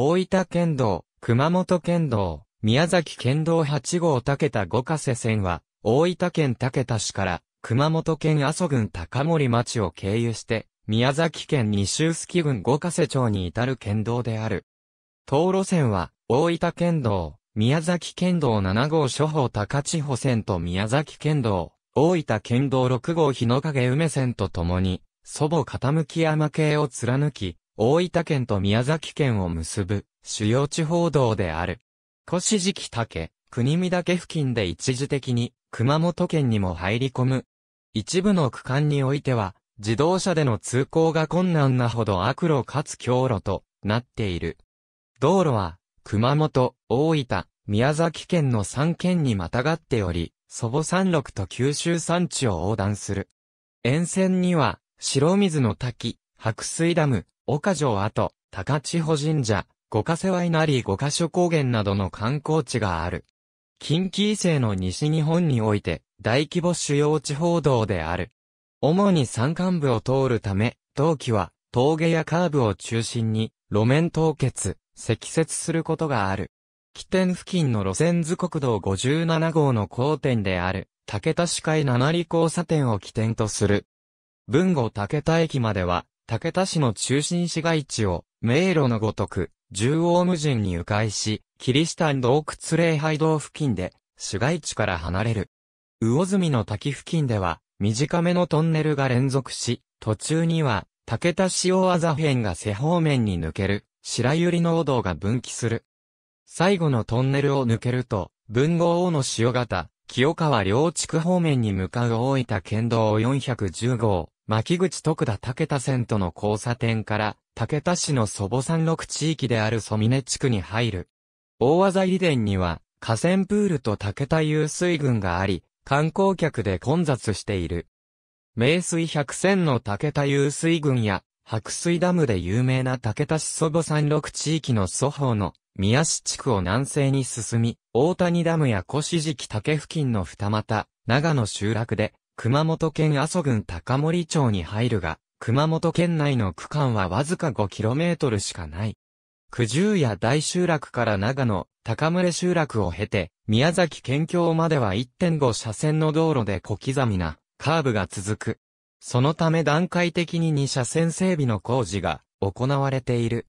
大分県道、熊本県道、宮崎県道8号竹田五ヶ瀬線は、大分県竹田市から、熊本県阿蘇郡高森町を経由して、宮崎県西臼杵郡五ヶ瀬町に至る県道である。道路線は、大分県道、宮崎県道7号諸歩高千穂線と宮崎県道、大分県道6号日の影梅線とともに、祖母傾山系を貫き、大分県と宮崎県を結ぶ主要地方道である。古市時期竹、国見岳付近で一時的に熊本県にも入り込む。一部の区間においては、自動車での通行が困難なほど悪路かつ強路となっている。道路は、熊本、大分、宮崎県の3県にまたがっており、祖母山麓と九州山地を横断する。沿線には、白水の滝、白水ダム、岡城跡、高千穂神社、五ヶ瀬ワイナリー五ヶ所高原などの観光地がある。近畿伊勢の西日本において、大規模主要地方道である。主に山間部を通るため、冬季は峠やカーブを中心に路面凍結、積雪することがある。起点付近の路線図国道57号の交点である、竹田市会七里交差点を起点とする。文後竹田駅までは、武田市の中心市街地を迷路のごとく縦横無尽に迂回し、キリシタン洞窟礼拝堂付近で市街地から離れる。魚住の滝付近では短めのトンネルが連続し、途中には武田塩和座編が背方面に抜ける白百合の王道が分岐する。最後のトンネルを抜けると、文豪王の塩型、清川両地区方面に向かう大分県道410号、牧口徳田武田線との交差点から、武田市の祖母山麓地域である蘇峰地区に入る。大和入殿には、河川プールと武田遊水群があり、観光客で混雑している。名水百選の武田遊水群や、白水ダムで有名な武田市祖母山麓地域の祖宝の宮市地区を南西に進み、大谷ダムや古市敷竹付近の二股、長野集落で、熊本県阿蘇郡高森町に入るが、熊本県内の区間はわずか 5km しかない。九十や大集落から長野、高村集落を経て、宮崎県境までは1.5車線の道路で小刻みなカーブが続く。そのため段階的に2車線整備の工事が行われている。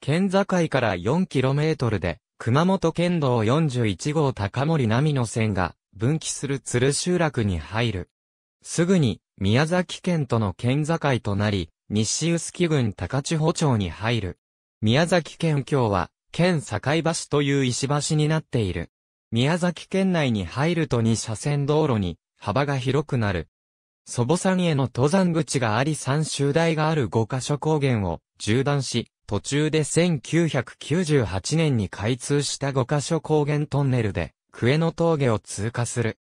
県境から 4km で、熊本県道41号高森並の線が分岐する鶴集落に入る。すぐに宮崎県との県境となり、西臼杵郡高千穂町に入る。宮崎県境は、県境橋という石橋になっている。宮崎県内に入ると2車線道路に幅が広くなる。祖母山への登山口があり3周台がある5カ所高原を縦断し、途中で1998年に開通した5カ所高原トンネルで、クエの峠を通過する。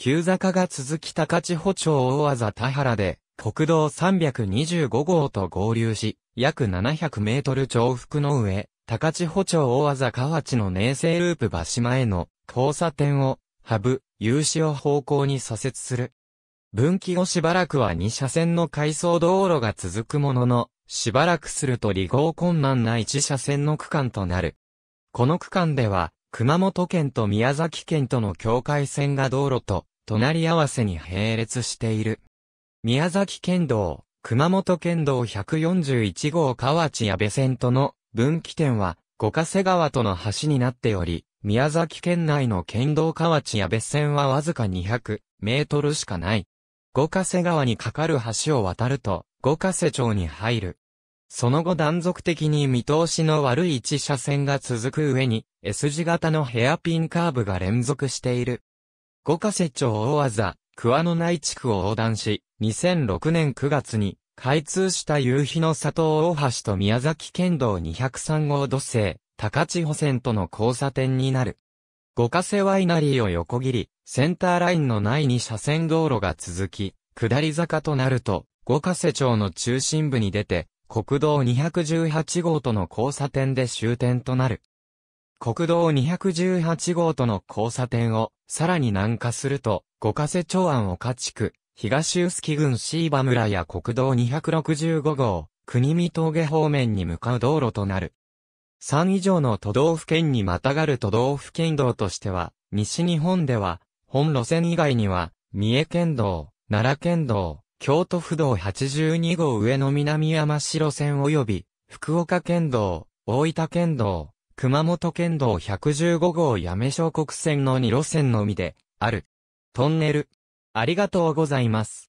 急坂が続き高千穂町大技田原で、国道325号と合流し、約700メートル重複の上、高千穂町大技河内の寧静ループ橋前の交差点を、ハブ、有志を方向に左折する。分岐後しばらくは2車線の回送道路が続くものの、しばらくすると離合困難な1車線の区間となる。この区間では、熊本県と宮崎県との境界線が道路と隣り合わせに並列している。宮崎県道、熊本県道141号河内矢部線との分岐点は五ヶ瀬川との橋になっており、宮崎県内の県道河内矢部線はわずか200メートルしかない。五ヶ瀬川に架かる橋を渡ると、五ヶ瀬町に入る。その後断続的に見通しの悪い一車線が続く上に、S 字型のヘアピンカーブが連続している。五ヶ瀬町大技、桑野内地区を横断し、2006年9月に、開通した夕日の里大橋と宮崎県道203号土星、高千穂線との交差点になる。五ヶ瀬ワイナリーを横切り、センターラインの内に車線道路が続き、下り坂となると、五ヶ瀬町の中心部に出て、国道218号との交差点で終点となる。国道218号との交差点をさらに南下すると、五ヶ瀬町安岡地区、東臼杵郡椎葉村や国道265号、国見峠方面に向かう道路となる。3以上の都道府県にまたがる都道府県道としては、西日本では、本路線以外には、三重県道、奈良県道、京都府道82号上の南山城線及び、福岡県道、大分県道、熊本県道115号八女小国線の2路線のみで、ある。トンネル。ありがとうございます。